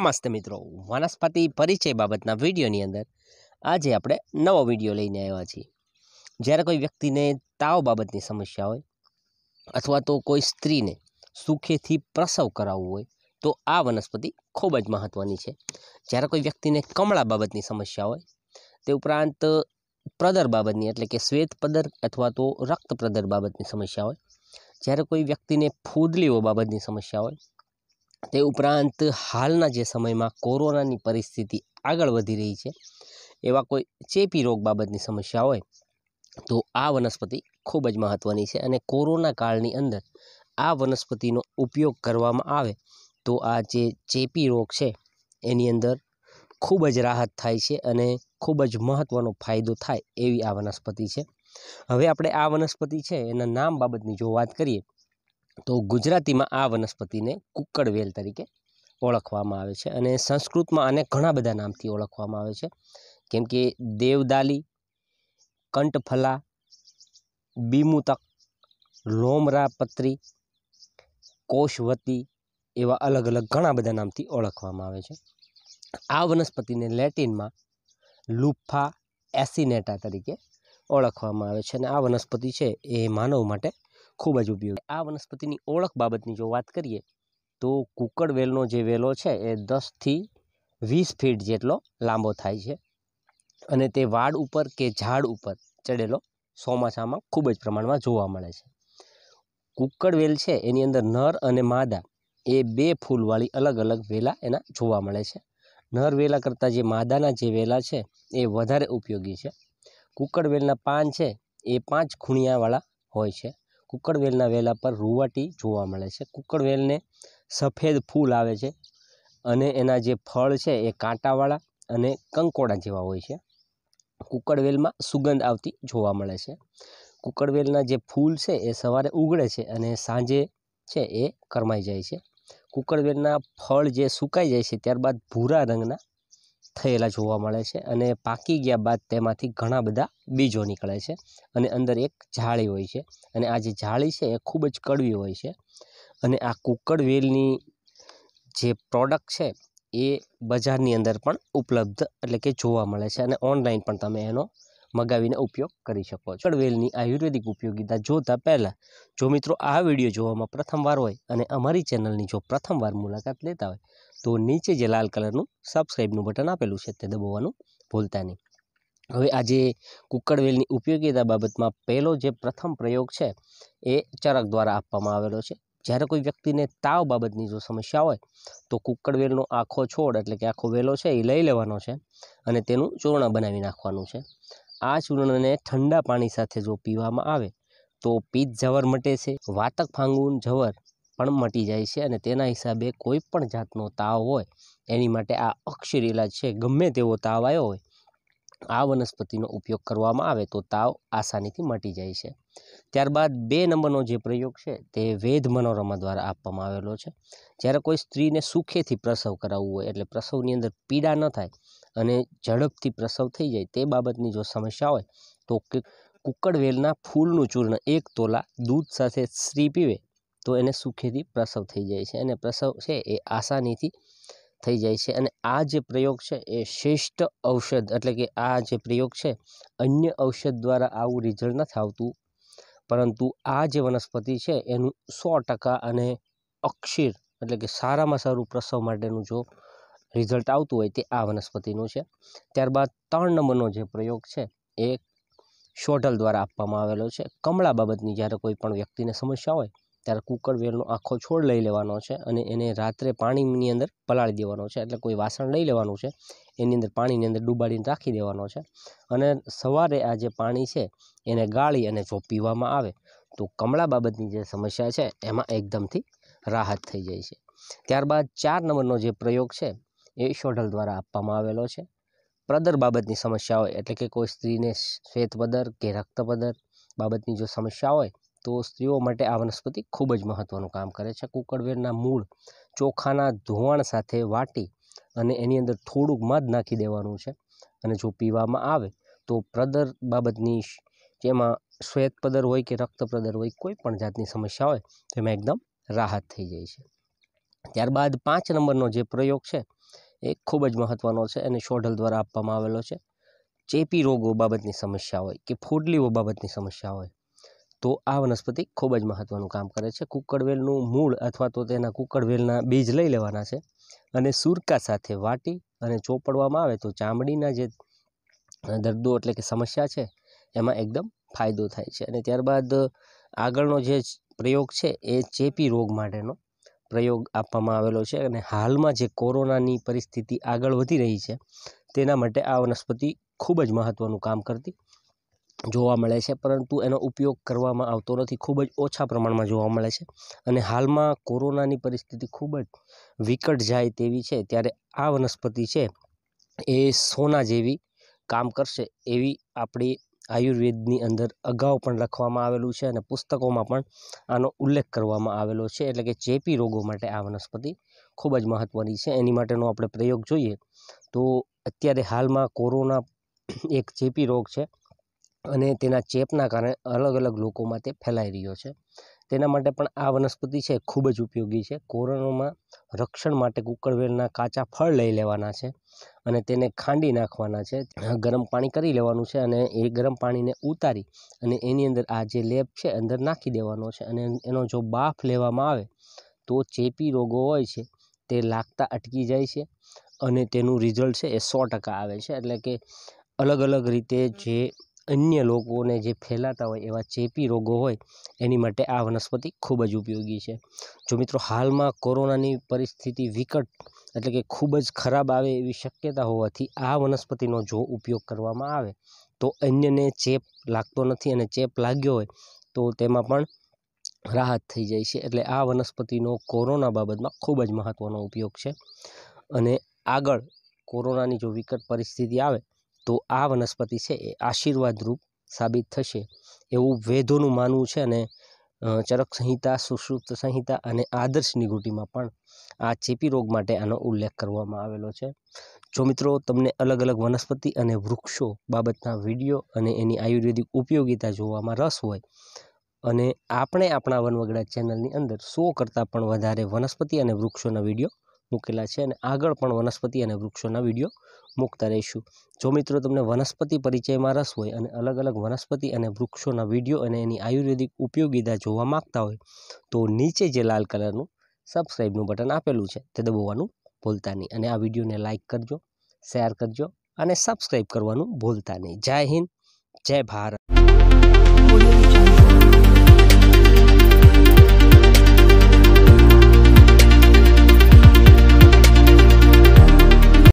નમસ્તે મિત્રો વનસ્પતિ પરિચય બાબતના વિડીયોની અંદર આજે આપણે નવો વિડીયો લઈને આવ્યા છીએ જ્યારે કોઈ વ્યક્તિને તાવ બાબતની સમસ્યા હોય અથવા તો કોઈ સ્ત્રીને સુખેથી પ્રસવ કરાવવું હોય તો આ વનસ્પતિ ખૂબ જ મહત્ત્વની છે જ્યારે કોઈ વ્યક્તિને કમળા બાબતની સમસ્યા હોય તે ઉપરાંત પ્રદર બાબતની એટલે કે શ્વેત પદર અથવા તો રક્ત પ્રદર બાબતની સમસ્યા હોય જ્યારે કોઈ વ્યક્તિને ફૂદલીઓ બાબતની સમસ્યા હોય તે ઉપરાંત હાલના જે સમયમાં કોરોનાની પરિસ્થિતિ આગળ વધી રહી છે એવા કોઈ ચેપી રોગ બાબતની સમસ્યા હોય તો આ વનસ્પતિ ખૂબ જ મહત્ત્વની છે અને કોરોના કાળની અંદર આ વનસ્પતિનો ઉપયોગ કરવામાં આવે તો આ જે ચેપી રોગ છે એની અંદર ખૂબ જ રાહત થાય છે અને ખૂબ જ મહત્ત્વનો ફાયદો થાય એવી આ વનસ્પતિ છે હવે આપણે આ વનસ્પતિ છે એના નામ બાબતની જો વાત કરીએ તો ગુજરાતીમાં આ વનસ્પતિને કુક્કડવેલ તરીકે ઓળખવામાં આવે છે અને સંસ્કૃતમાં આને ઘણા બધા નામથી ઓળખવામાં આવે છે કેમ કે દેવદાલી કંઠફલા બીમુતક પત્રી કોશવતી એવા અલગ અલગ ઘણા બધા નામથી ઓળખવામાં આવે છે આ વનસ્પતિને લેટિનમાં લુફા એસિનેટા તરીકે ઓળખવામાં આવે છે અને આ વનસ્પતિ છે એ માનવ માટે ખૂબ જ ઉપયોગી આ વનસ્પતિની ઓળખ બાબતની જો વાત કરીએ તો કુકડ વેલનો જે વેલો છે એ દસથી વીસ ફીટ જેટલો લાંબો થાય છે અને તે વાડ ઉપર કે ઝાડ ઉપર ચડેલો ચોમાસામાં ખૂબ જ પ્રમાણમાં જોવા મળે છે કુકડ વેલ છે એની અંદર નર અને માદા એ બે ફૂલવાળી અલગ અલગ વેલા એના જોવા મળે છે નર વેલા કરતાં જે માદાના જે વેલા છે એ વધારે ઉપયોગી છે કુકડ વેલના પાન છે એ પાંચ ખૂણિયાવાળા હોય છે કુકડવેલના વેલા પર રૂવાટી જોવા મળે છે કુકડવેલને સફેદ ફૂલ આવે છે અને એના જે ફળ છે એ કાંટાવાળા અને કંકોડા જેવા હોય છે કુકડવેલમાં સુગંધ આવતી જોવા મળે છે કુકડવેલના જે ફૂલ છે એ સવારે ઉગડે છે અને સાંજે છે એ કરમાઈ જાય છે કુકડવેલના ફળ જે સુકાઈ જાય છે ત્યારબાદ ભૂરા રંગના થયેલા જોવા મળે છે અને પાકી ગયા બાદ તેમાંથી ઘણા બધા બીજો નીકળે છે અને અંદર એક જાળી હોય છે અને આ જે જાળી છે એ ખૂબ જ કડવી હોય છે અને આ કુકળ વેલની જે પ્રોડક્ટ છે એ બજારની અંદર પણ ઉપલબ્ધ એટલે કે જોવા મળે છે અને ઓનલાઈન પણ તમે એનો મગાવીને ઉપયોગ કરી શકો છો કડવેલની આયુર્વેદિક ઉપયોગીતા જોતા પહેલાં જો મિત્રો આ વિડીયો જોવામાં પ્રથમવાર હોય અને અમારી ચેનલની જો પ્રથમવાર મુલાકાત લેતા હોય તો નીચે જે લાલ કલરનું સબસ્ક્રાઈબનું બટન આપેલું છે તે દબાવવાનું ભૂલતા નહીં હવે આજે કુકડવેલની ઉપયોગીતા બાબતમાં પહેલો જે પ્રથમ પ્રયોગ છે એ ચરક દ્વારા આપવામાં આવેલો છે જ્યારે કોઈ વ્યક્તિને તાવ બાબતની જો સમસ્યા હોય તો કુકડવેલનો આખો છોડ એટલે કે આખો વેલો છે એ લઈ લેવાનો છે અને તેનું ચૂર્ણ બનાવી નાખવાનું છે આ ચૂર્ણને ઠંડા પાણી સાથે જો પીવામાં આવે તો પિત્ત જવર મટે છે વાતક ફાંગુન જવર પણ મટી જાય છે અને તેના હિસાબે કોઈ પણ જાતનો તાવ હોય એની માટે આ અક્ષર ઇલાજ છે ગમે તેવો તાવ આવ્યો હોય આ વનસ્પતિનો ઉપયોગ કરવામાં આવે તો તાવ આસાનીથી મટી જાય છે ત્યારબાદ બે નંબરનો જે પ્રયોગ છે તે વેદ મનોરમા દ્વારા આપવામાં આવેલો છે જ્યારે કોઈ સ્ત્રીને સુખેથી પ્રસવ કરાવવું હોય એટલે પ્રસવની અંદર પીડા ન થાય અને ઝડપથી પ્રસવ થઈ જાય તે બાબતની જો સમસ્યા હોય તો કુક્કડવેલના ફૂલનું ચૂર્ણ એક તોલા દૂધ સાથે સ્ત્રી પીવે તો એને સુખેથી પ્રસવ થઈ જાય છે અને પ્રસવ છે એ આસાનીથી થઈ જાય છે અને આ જે પ્રયોગ છે એ શ્રેષ્ઠ ઔષધ એટલે કે આ જે પ્રયોગ છે અન્ય ઔષધ દ્વારા આવું રિઝલ્ટ નથી આવતું પરંતુ આ જે વનસ્પતિ છે એનું સો ટકા અને અક્ષીર એટલે કે સારામાં સારું પ્રસવ માટેનું જો રિઝલ્ટ આવતું હોય તે આ વનસ્પતિનું છે ત્યારબાદ ત્રણ નંબરનો જે પ્રયોગ છે એ શોટલ દ્વારા આપવામાં આવેલો છે કમળા બાબતની જ્યારે કોઈ પણ વ્યક્તિને સમસ્યા હોય ત્યારે કુકરવેરનો આખો છોડ લઈ લેવાનો છે અને એને રાત્રે પાણીની અંદર પલાળી દેવાનો છે એટલે કોઈ વાસણ લઈ લેવાનું છે એની અંદર પાણીની અંદર ડૂબાડીને રાખી દેવાનો છે અને સવારે આ જે પાણી છે એને ગાળી અને જો પીવામાં આવે તો કમળા બાબતની જે સમસ્યા છે એમાં એકદમથી રાહત થઈ જાય છે ત્યારબાદ ચાર નંબરનો જે પ્રયોગ છે એ શોઢલ દ્વારા આપવામાં આવેલો છે પ્રદર બાબતની સમસ્યા હોય એટલે કે કોઈ સ્ત્રીને શ્વેત પદર કે રક્ત પદર બાબતની જો સમસ્યા હોય તો સ્ત્રીઓ માટે આ વનસ્પતિ ખૂબ જ મહત્ત્વનું કામ કરે છે કુકળવેરના મૂળ ચોખાના ધોવાણ સાથે વાટી અને એની અંદર થોડુંક મધ નાખી દેવાનું છે અને જો પીવામાં આવે તો પ્રદર બાબતની જેમાં શ્વેત પદર હોય કે રક્ત પ્રદર હોય કોઈ પણ જાતની સમસ્યા હોય તો એમાં એકદમ રાહત થઈ જાય છે ત્યારબાદ પાંચ નંબરનો જે પ્રયોગ છે એ ખૂબ જ મહત્ત્વનો છે અને શોઢલ દ્વારા આપવામાં આવેલો છે ચેપી રોગો બાબતની સમસ્યા હોય કે ફોડલીઓ બાબતની સમસ્યા હોય તો આ વનસ્પતિ ખૂબ જ મહત્ત્વનું કામ કરે છે કુકડવેલનું મૂળ અથવા તો તેના કુકડવેલના બીજ લઈ લેવાના છે અને સુરકા સાથે વાટી અને ચોપડવામાં આવે તો ચામડીના જે દર્દો એટલે કે સમસ્યા છે એમાં એકદમ ફાયદો થાય છે અને ત્યારબાદ આગળનો જે પ્રયોગ છે એ ચેપી રોગ માટેનો પ્રયોગ આપવામાં આવેલો છે અને હાલમાં જે કોરોનાની પરિસ્થિતિ આગળ વધી રહી છે તેના માટે આ વનસ્પતિ ખૂબ જ મહત્ત્વનું કામ કરતી જોવા મળે છે પરંતુ એનો ઉપયોગ કરવામાં આવતો નથી ખૂબ જ ઓછા પ્રમાણમાં જોવા મળે છે અને હાલમાં કોરોનાની પરિસ્થિતિ ખૂબ જ વિકટ જાય તેવી છે ત્યારે આ વનસ્પતિ છે એ સોના જેવી કામ કરશે એવી આપણી આયુર્વેદની અંદર અગાઉ પણ લખવામાં આવેલું છે અને પુસ્તકોમાં પણ આનો ઉલ્લેખ કરવામાં આવેલો છે એટલે કે ચેપી રોગો માટે આ વનસ્પતિ ખૂબ જ મહત્ત્વની છે એની માટેનો આપણે પ્રયોગ જોઈએ તો અત્યારે હાલમાં કોરોના એક ચેપી રોગ છે અને તેના ચેપના કારણે અલગ અલગ લોકોમાં તે ફેલાઈ રહ્યો છે તેના માટે પણ આ વનસ્પતિ છે ખૂબ જ ઉપયોગી છે કોરોનામાં રક્ષણ માટે કુકરવેલના કાચા ફળ લઈ લેવાના છે અને તેને ખાંડી નાખવાના છે ગરમ પાણી કરી લેવાનું છે અને એ ગરમ પાણીને ઉતારી અને એની અંદર આ જે લેપ છે અંદર નાખી દેવાનો છે અને એનો જો બાફ લેવામાં આવે તો ચેપી રોગો હોય છે તે લાગતા અટકી જાય છે અને તેનું રિઝલ્ટ છે એ સો ટકા આવે છે એટલે કે અલગ અલગ રીતે જે અન્ય લોકોને જે ફેલાતા હોય એવા ચેપી રોગો હોય એની માટે આ વનસ્પતિ ખૂબ જ ઉપયોગી છે જો મિત્રો હાલમાં કોરોનાની પરિસ્થિતિ વિકટ એટલે કે ખૂબ જ ખરાબ આવે એવી શક્યતા હોવાથી આ વનસ્પતિનો જો ઉપયોગ કરવામાં આવે તો અન્યને ચેપ લાગતો નથી અને ચેપ લાગ્યો હોય તો તેમાં પણ રાહત થઈ જાય છે એટલે આ વનસ્પતિનો કોરોના બાબતમાં ખૂબ જ મહત્ત્વનો ઉપયોગ છે અને આગળ કોરોનાની જો વિકટ પરિસ્થિતિ આવે તો આ વનસ્પતિ છે એ આશીર્વાદરૂપ સાબિત થશે એવું વેદોનું માનવું છે અને ચરક સંહિતા સુષુપ્ત સંહિતા અને આદર્શ નિગુટીમાં પણ આ ચેપી રોગ માટે આનો ઉલ્લેખ કરવામાં આવેલો છે જો મિત્રો તમને અલગ અલગ વનસ્પતિ અને વૃક્ષો બાબતના વિડીયો અને એની આયુર્વેદિક ઉપયોગિતા જોવામાં રસ હોય અને આપણે આપણા વનવગડા ચેનલની અંદર સો કરતાં પણ વધારે વનસ્પતિ અને વૃક્ષોના વિડીયો મૂકેલા છે અને આગળ પણ વનસ્પતિ અને વૃક્ષોના વિડીયો મૂકતા રહીશું જો મિત્રો તમને વનસ્પતિ પરિચયમાં રસ હોય અને અલગ અલગ વનસ્પતિ અને વૃક્ષોના વિડીયો અને એની આયુર્વેદિક ઉપયોગીતા જોવા માગતા હોય તો નીચે જે લાલ કલરનું સબસ્ક્રાઈબનું બટન આપેલું છે તે દબાવવાનું ભૂલતા નહીં અને આ વિડીયોને લાઇક કરજો શેર કરજો અને સબસ્ક્રાઈબ કરવાનું ભૂલતા નહીં જય હિન્દ જય ભારત